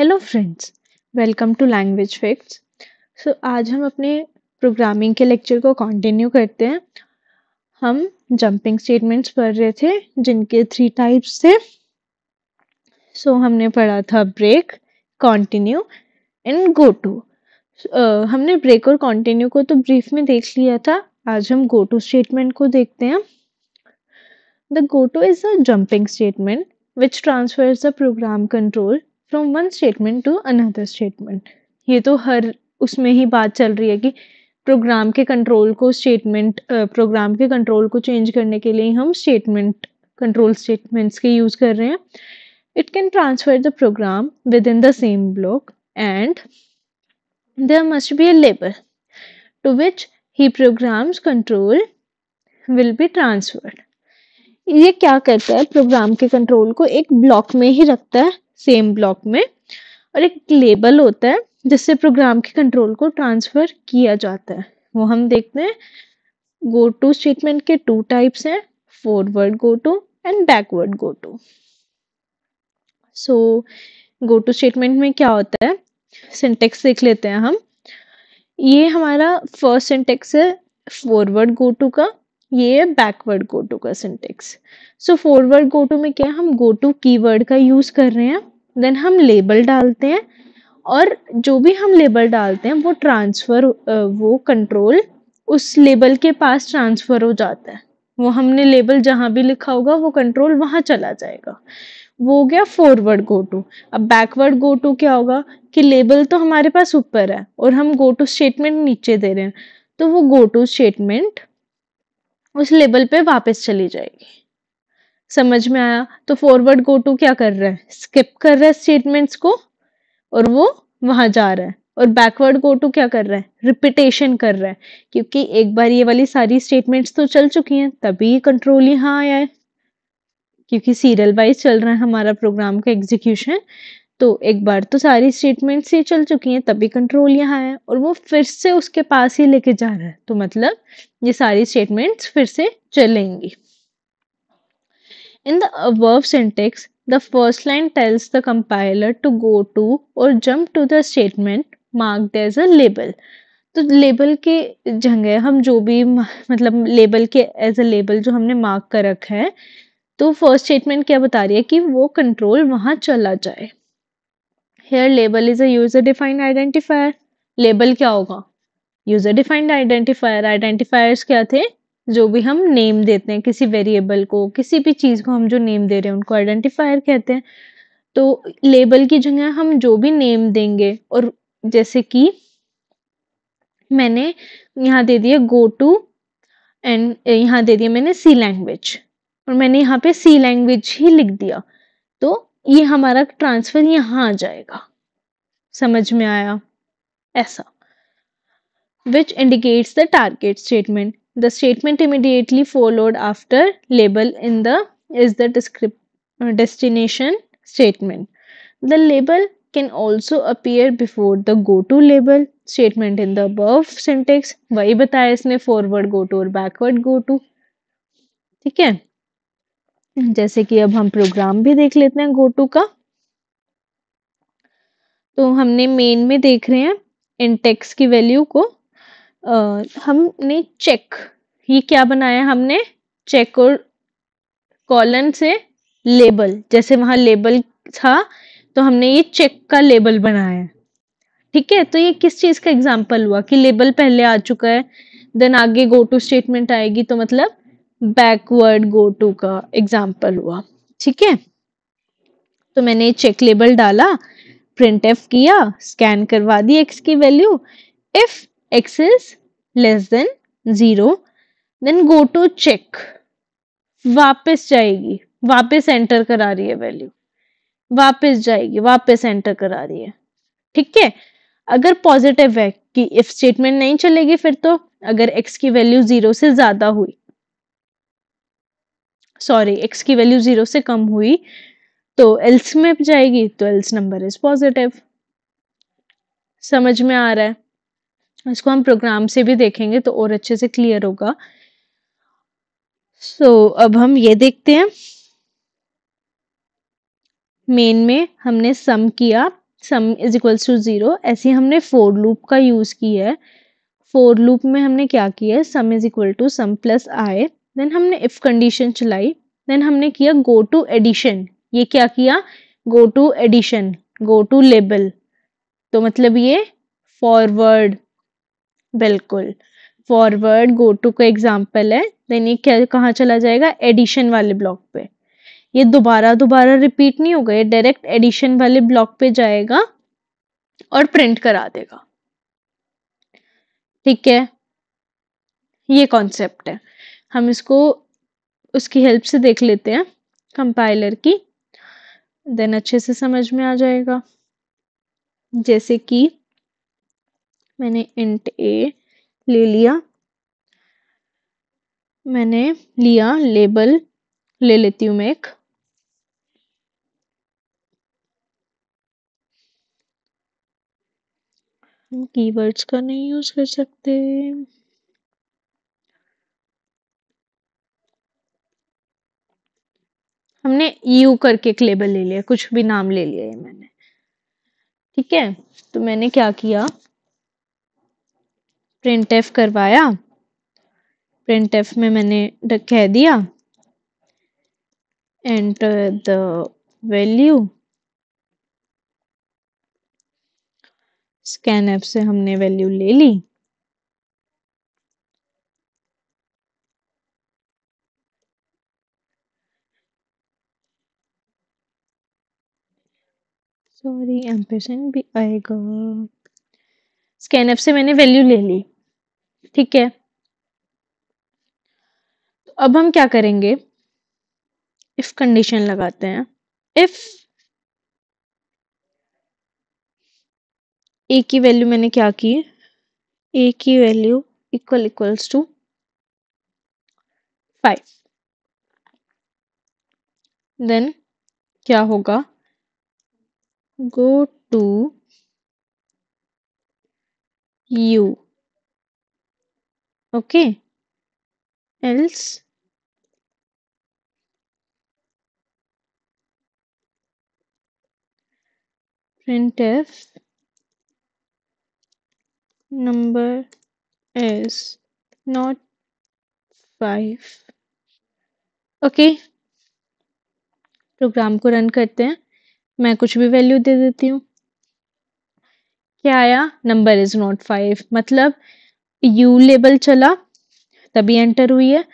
Hello friends welcome to language facts so आज हम अपने प्रोग्रामिंग के लेक्चर को कंटिन्यू करते हैं हम जंपिंग स्टेटमेंट्स पढ़ रहे थे जिनके थ्री टाइप्स थे सो so, हमने पढ़ा था break continue and go to हमने ब्रेक और कंटिन्यू को तो ब्रीफ में देख लिया था आज हम गो टू स्टेटमेंट को देखते हैं the go to is a jumping statement which transfers the program control from one statement to another statement ये तो हर उसमें ही बात चल रही है कि प्रोग्राम के कंट्रोल को स्टेटमेंट प्रोग्राम के कंट्रोल को चेंज करने के लिए हम स्टेटमेंट कंट्रोल स्टेटमेंट्स के यूज़ कर रहे हैं it can transfer the program within the same block and there must be a label to which the programs control will be transferred ये क्या करता है प्रोग्राम के कंट्रोल को एक ब्लॉक में ही रखता है सेम ब्लॉक में और एक लेबल होता है जिससे प्रोग्राम के कंट्रोल को ट्रांसफ़र किया जाता है वो हम देखते हैं गो टू स्टेटमेंट के टू टाइप्स हैं forward go to and backward go to so go to statement में क्या होता है सिंटेक्स देख लेते हैं हम ये हमारा फर्स्ट सिंटेक्स है फॉरवर्ड गो टू का ये है बैकवर्ड गो टू का syntax so forward go to में क्या है हम गो टू कीवर्ड का यूज कर रहे हैं देन हम लेबल डालते हैं और जो भी हम लेबल डालते हैं वो ट्रांसफर वो कंट्रोल उस लेबल के पास ट्रांसफर हो जाता है वो हमने लेबल जहाँ भी लिखा होगा वो कंट्रोल वहाँ चला जाएगा वो हो गया फॉरवर्ड गो टू अब बैकवर्ड गो टू क्या होगा कि लेबल तो हमारे पास ऊपर है और हम गो टू स्टेटमेंट नीचे दे रहे हैं तो वो गो टू स्टेटमेंट उस लेवल पे वापस चली जाएगी समझ में आया तो फॉरवर्ड गो टू क्या कर रहा है स्किप कर रहा है स्टेटमेंट्स को और वो वहां जा रहा है और बैकवर्ड गो टू क्या कर रहा है रिपीटेशन कर रहा है क्योंकि एक बार ये वाली सारी स्टेटमेंट्स तो चल चुकी हैं तभी कंट्रोल यहाँ आया है क्योंकि सीरियल वाइज चल रहा है हमारा प्रोग्राम का एग्जीक्यूशन तो एक बार तो सारी स्टेटमेंट्स ये चल चुकी हैं तभी कंट्रोल यहाँ है और वो फिर से उसके पास ही लेके जा रहा है तो मतलब ये सारी स्टेटमेंट्स फिर से चलेंगी in the verb syntax the first line tells the compiler to go to और jump to the statement mark as a label तो लेबल के जगह हम जो भी मतलब लेबल के एज अ लेबल जो हमने मार्क कर रखा है तो फर्स्ट स्टेटमेंट क्या बता रही है कि वो कंट्रोल वहां चला जाए here label is a user defined identifier label क्या होगा यूजर डिफाइंड आइडेंटिफायर आइडेंटिफायर्स क्या थे जो भी हम नेम देते हैं किसी वेरिएबल को किसी भी चीज़ को हम जो नेम दे रहे हैं उनको आइडेंटिफायर कहते हैं तो लेबल की जगह हम जो भी नेम देंगे और जैसे कि मैंने यहाँ दे दिया गो टू एंड यहाँ दे दिया मैंने सी लैंग्वेज और मैंने यहाँ पे सी लैंग्वेज ही लिख दिया तो ये हमारा ट्रांसफर यहां आ जाएगा समझ में आया ऐसा which indicates the target statement the statement immediately followed after label in the is the descrip destination statement the label can also appear before the go to label statement in the above syntax वही बताया इसने forward go to और backward go to ठीक है जैसे कि अब हम प्रोग्राम भी देख लेते हैं गोटू का तो हमने मेन में देख रहे हैं इंटेक्स की वैल्यू को आ, हमने चेक ये क्या बनाया हमने चेक और कॉलन से लेबल जैसे वहां लेबल था तो हमने ये चेक का लेबल बनाया ठीक है तो ये किस चीज का एग्जाम्पल हुआ कि लेबल पहले आ चुका है देन आगे गो टू स्टेटमेंट आएगी तो मतलब बैकवर्ड गो टू का एग्जाम्पल हुआ ठीक है तो मैंने चेक लेबल डाला प्रिंट एफ किया स्कैन करवा दी एक्स की value if X is less than zero then go to check वापस जाएगी वापस एंटर करा रही है वैल्यू वापस जाएगी वापस एंटर करा रही है ठीक है अगर पॉजिटिव है कि इफ स्टेटमेंट नहीं चलेगी फिर तो अगर एक्स की वैल्यू जीरो से ज्यादा हुई सॉरी एक्स की वैल्यू जीरो से कम हुई तो एल्स में जाएगी तो एल्स नंबर इज पॉजिटिव समझ में आ रहा है इसको हम प्रोग्राम से भी देखेंगे तो और अच्छे से क्लियर होगा सो so, अब हम ये देखते हैं मेन में हमने सम किया sum is equals to zero ऐसे हमने फोर लूप का यूज किया है फोर लूप में हमने क्या किया है sum is equal to sum plus i then हमने इफ कंडीशन चलाई देन हमने किया गो टू एडिशन ये क्या किया go to addition go to label तो मतलब ये फॉरवर्ड बिल्कुल फॉरवर्ड गो टू का एग्जाम्पल है देन ये क्या कहाँ चला जाएगा एडिशन वाले ब्लॉक पे ये दोबारा दोबारा रिपीट नहीं होगा ये डायरेक्ट एडिशन वाले ब्लॉक पे जाएगा और प्रिंट करा देगा ठीक है ये कॉन्सेप्ट है हम इसको उसकी हेल्प से देख लेते हैं कंपाइलर की देन अच्छे से समझ में आ जाएगा जैसे कि मैंने इंट ए ले लिया मैंने लिया लेबल ले लेती हूँ मैं एक कीवर्ड्स का नहीं यूज़ कर सकते हमने यू करके एक लेबल ले लिया कुछ भी नाम ले लिया ये मैंने ठीक है तो मैंने क्या किया प्रिंट एफ करवाया प्रिंट एफ में मैंने कह दिया enter the value scan f से हमने वैल्यू ले ली सॉरी एम परसेंट भी आएगा स्कैन एफ से मैंने वैल्यू ले ली ठीक है तो अब हम क्या करेंगे इफ कंडीशन लगाते हैं इफ ए की वैल्यू मैंने क्या की ए की value equal equals to five then क्या होगा go to you okay else print f number is not 5 okay. Program को रन करते हैं मैं कुछ भी वैल्यू दे देती हूँ क्या आया नंबर इज नॉट फाइव मतलब यू लेबल चला तभी एंटर हुई है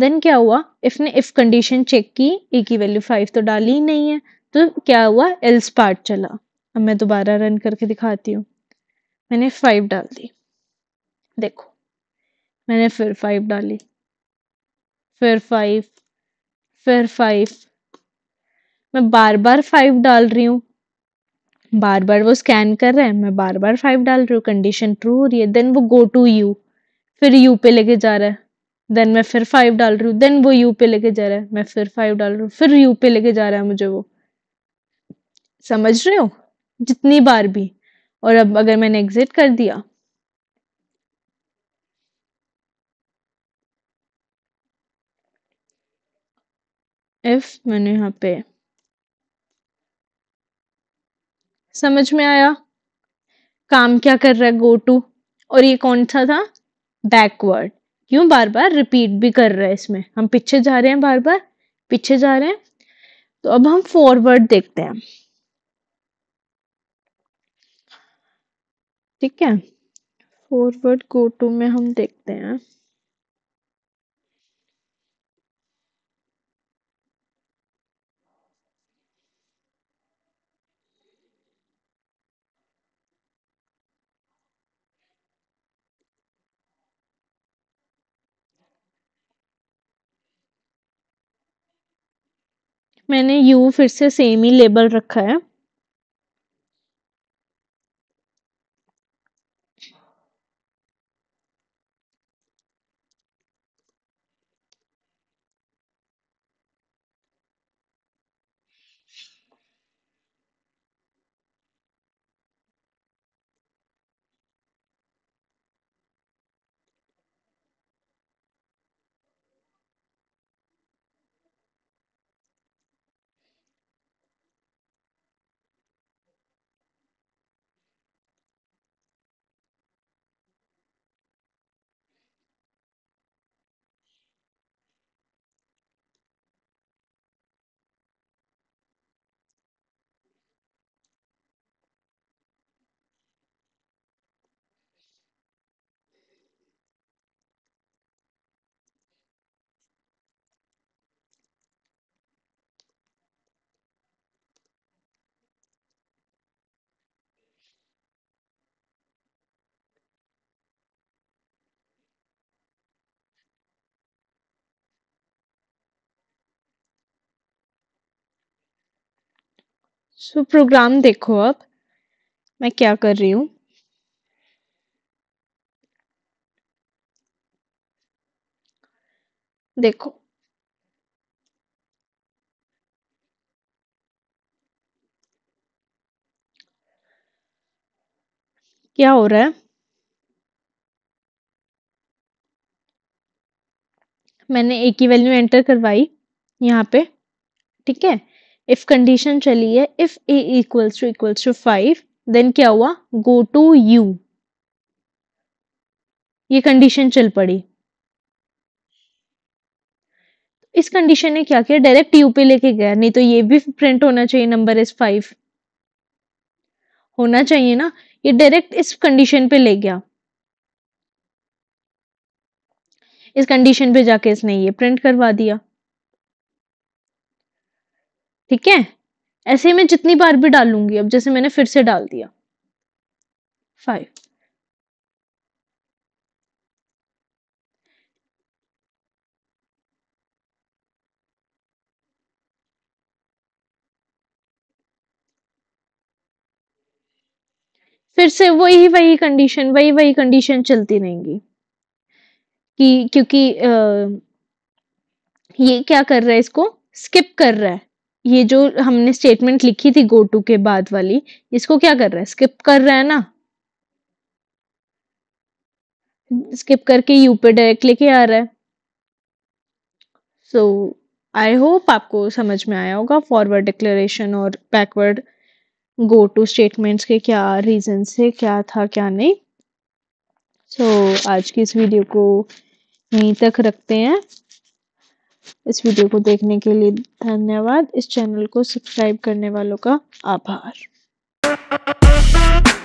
देन क्या हुआ इफ ने इफ कंडीशन चेक की ए की वैल्यू फाइव तो डाली ही नहीं है तो क्या हुआ एल्स पार्ट चला अब मैं दोबारा रन करके दिखाती हूँ मैंने फाइव डाल दी देखो मैंने फिर फाइव डाली फिर फाइव फिर फाइव मैं बार बार फाइव डाल रही हूँ बार बार वो स्कैन कर रहा है मैं बार बार फाइव डाल रही हूँ कंडीशन ट्रू हो रही है देन वो गो टू यू फिर यू पे लेके जा रहा है देन मैं फिर फाइव डाल रही हूँ देन वो यू पे लेके जा रहा है मैं फिर फाइव डाल रही हूँ फिर यू पे लेके जा रहा है मुझे वो समझ रहे हो जितनी बार भी और अब अगर मैंने एग्जिट कर दिया इफ मैंने यहाँ पे समझ में आया काम क्या कर रहा है गो टू और ये कौन सा था बैकवर्ड क्यों बार बार रिपीट भी कर रहा है इसमें हम पीछे जा रहे हैं बार बार पीछे जा रहे हैं तो अब हम फॉरवर्ड देखते हैं ठीक है फॉरवर्ड गो टू में हम देखते हैं मैंने यू फिर से सेम ही लेबल रखा है सो so, प्रोग्राम देखो अब मैं क्या कर रही हूँ देखो क्या हो रहा है मैंने एक ही वैल्यू एंटर करवाई यहाँ पे ठीक है इफ कंडीशन चली है if a equals to equals to five then क्या हुआ गो टू यू ये कंडीशन चल पड़ी इस कंडीशन ने क्या किया डायरेक्ट यू पे लेके गया नहीं तो ये भी प्रिंट होना चाहिए नंबर इज फाइव होना चाहिए ना ये डायरेक्ट इस कंडीशन पे ले गया इस कंडीशन पे जाके इसने ये प्रिंट करवा दिया ठीक है ऐसे ही मैं जितनी बार भी डालूंगी अब जैसे मैंने फिर से डाल दिया फाइव फिर से वही वही कंडीशन वही वही कंडीशन चलती रहेंगी कि क्योंकि आ, ये क्या कर रहा है इसको स्किप कर रहा है ये जो हमने स्टेटमेंट लिखी थी गो टू के बाद वाली इसको क्या कर रहा है स्किप कर रहा है ना स्किप करके यू पे डायरेक्ट लेके आ रहा है सो आई होप आपको समझ में आया होगा फॉरवर्ड डिक्लेरेशन और बैकवर्ड गो टू स्टेटमेंट्स के क्या रीजन से क्या था क्या नहीं सो so, आज की इस वीडियो को यहीं तक रखते हैं इस वीडियो को देखने के लिए धन्यवाद इस चैनल को सब्सक्राइब करने वालों का आभार